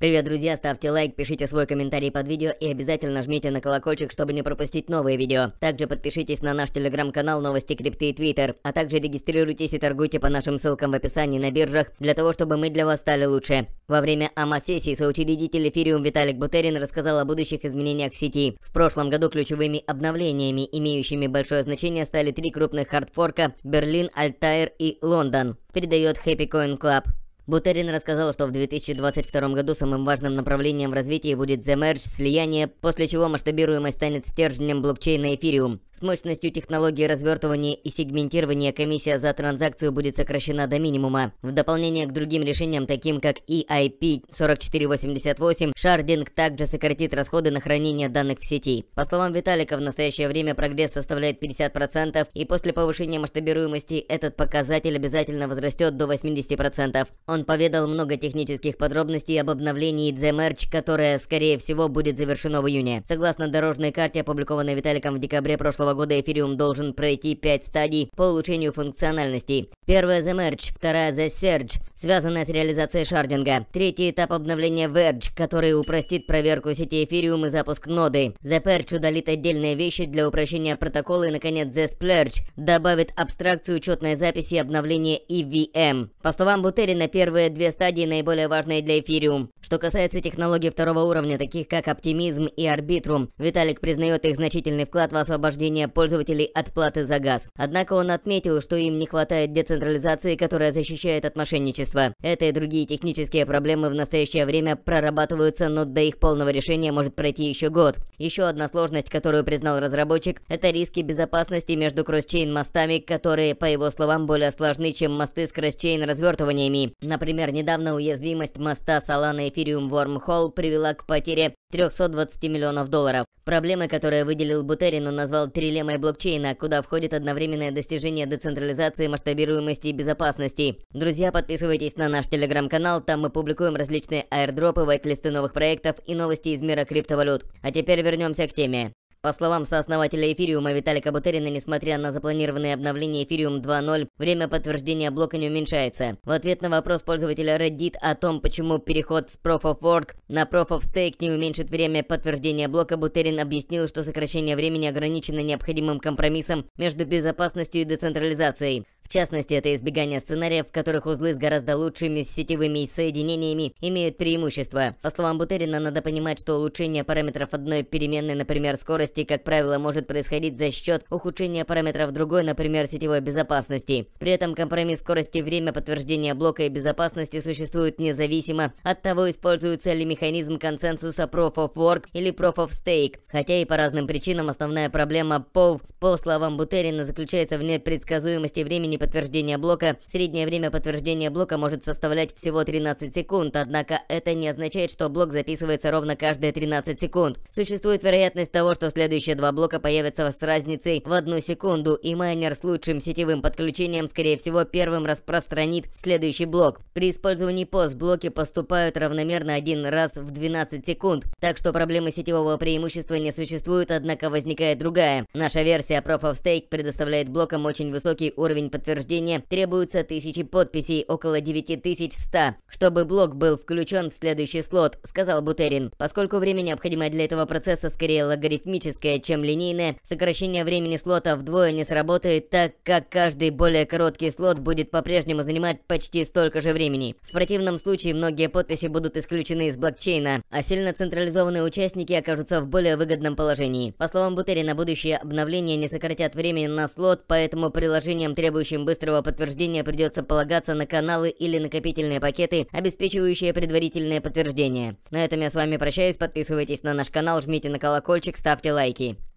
Привет, друзья, ставьте лайк, пишите свой комментарий под видео и обязательно жмите на колокольчик, чтобы не пропустить новые видео. Также подпишитесь на наш телеграм-канал Новости Крипты и Твиттер, а также регистрируйтесь и торгуйте по нашим ссылкам в описании на биржах, для того, чтобы мы для вас стали лучше. Во время АМА-сессии соучредитель Эфириум Виталик Бутерин рассказал о будущих изменениях сети. В прошлом году ключевыми обновлениями, имеющими большое значение, стали три крупных хардфорка – Берлин, Альтайр и Лондон, передает Happy Coin Club. Бутерин рассказал, что в 2022 году самым важным направлением в развитии будет The Merge, слияние, после чего масштабируемость станет стержнем блокчейна Эфириум. С мощностью технологии развертывания и сегментирования комиссия за транзакцию будет сокращена до минимума. В дополнение к другим решениям, таким как EIP 4488, шардинг также сократит расходы на хранение данных в сети. По словам Виталика, в настоящее время прогресс составляет 50%, и после повышения масштабируемости этот показатель обязательно возрастет до 80%. Он он поведал много технических подробностей об обновлении Дземерч, которое, скорее всего, будет завершено в июне. Согласно дорожной карте, опубликованной Виталиком в декабре прошлого года, эфириум должен пройти 5 стадий по улучшению функциональностей: Первая The Merge, вторая The Surge, связанная с реализацией шардинга. Третий этап обновления Verge, который упростит проверку сети Ethereum и запуск ноды. The Perch удалит отдельные вещи для упрощения протокола и, наконец, The Splurge добавит абстракцию учетной записи обновления EVM. По словам Бутерина, первые две стадии наиболее важные для Ethereum. Что касается технологий второго уровня, таких как Оптимизм и Арбитрум, Виталик признает их значительный вклад в освобождение пользователей от платы за газ. Однако он отметил, что им не хватает децентрализации, которая защищает от мошенничества строительства. Это и другие технические проблемы в настоящее время прорабатываются, но до их полного решения может пройти еще год. Еще одна сложность, которую признал разработчик, это риски безопасности между кросчейн мостами, которые, по его словам, более сложны, чем мосты с кросчейн развертываниями. Например, недавно уязвимость моста Solana Ethereum Wormhole привела к потере 320 миллионов долларов. Проблемы, которые выделил Бутерин, он назвал трилеммой блокчейна, куда входит одновременное достижение децентрализации, масштабируемости и безопасности. Друзья, подписывайтесь на наш телеграм-канал, там мы публикуем различные аирдропы, вайт-листы новых проектов и новости из мира криптовалют. А теперь вернемся к теме. По словам сооснователя эфириума Виталика Бутерина, несмотря на запланированные обновления Эфириум 2.0, время подтверждения блока не уменьшается. В ответ на вопрос пользователя Reddit о том, почему переход с Proof of Work на Proof of Stake не уменьшит время подтверждения блока, Бутерин объяснил, что сокращение времени ограничено необходимым компромиссом между безопасностью и децентрализацией. В частности, это избегание сценариев, в которых узлы с гораздо лучшими сетевыми соединениями имеют преимущество. По словам Бутерина, надо понимать, что улучшение параметров одной переменной, например, скорости, как правило, может происходить за счет ухудшения параметров другой, например, сетевой безопасности. При этом компромисс скорости, время подтверждения блока и безопасности существует независимо от того, используется ли механизм консенсуса Proof of Work или Proof of Stake. Хотя и по разным причинам основная проблема POV, по словам Бутерина, заключается в непредсказуемости времени времени подтверждения блока, среднее время подтверждения блока может составлять всего 13 секунд, однако это не означает, что блок записывается ровно каждые 13 секунд. Существует вероятность того, что следующие два блока появятся с разницей в одну секунду, и майнер с лучшим сетевым подключением, скорее всего, первым распространит следующий блок. При использовании POS блоки поступают равномерно один раз в 12 секунд, так что проблемы сетевого преимущества не существует, однако возникает другая. Наша версия Proof of Stake предоставляет блокам очень высокий уровень подтверждения подтверждение требуются тысячи подписей, около 9100, чтобы блок был включен в следующий слот, сказал Бутерин. Поскольку время, необходимое для этого процесса, скорее логарифмическое, чем линейное, сокращение времени слота вдвое не сработает, так как каждый более короткий слот будет по-прежнему занимать почти столько же времени. В противном случае многие подписи будут исключены из блокчейна, а сильно централизованные участники окажутся в более выгодном положении. По словам Бутерина, будущее обновление не сократят времени на слот, поэтому приложениям, требующим случаем быстрого подтверждения придется полагаться на каналы или накопительные пакеты, обеспечивающие предварительное подтверждение. На этом я с вами прощаюсь, подписывайтесь на наш канал, жмите на колокольчик, ставьте лайки.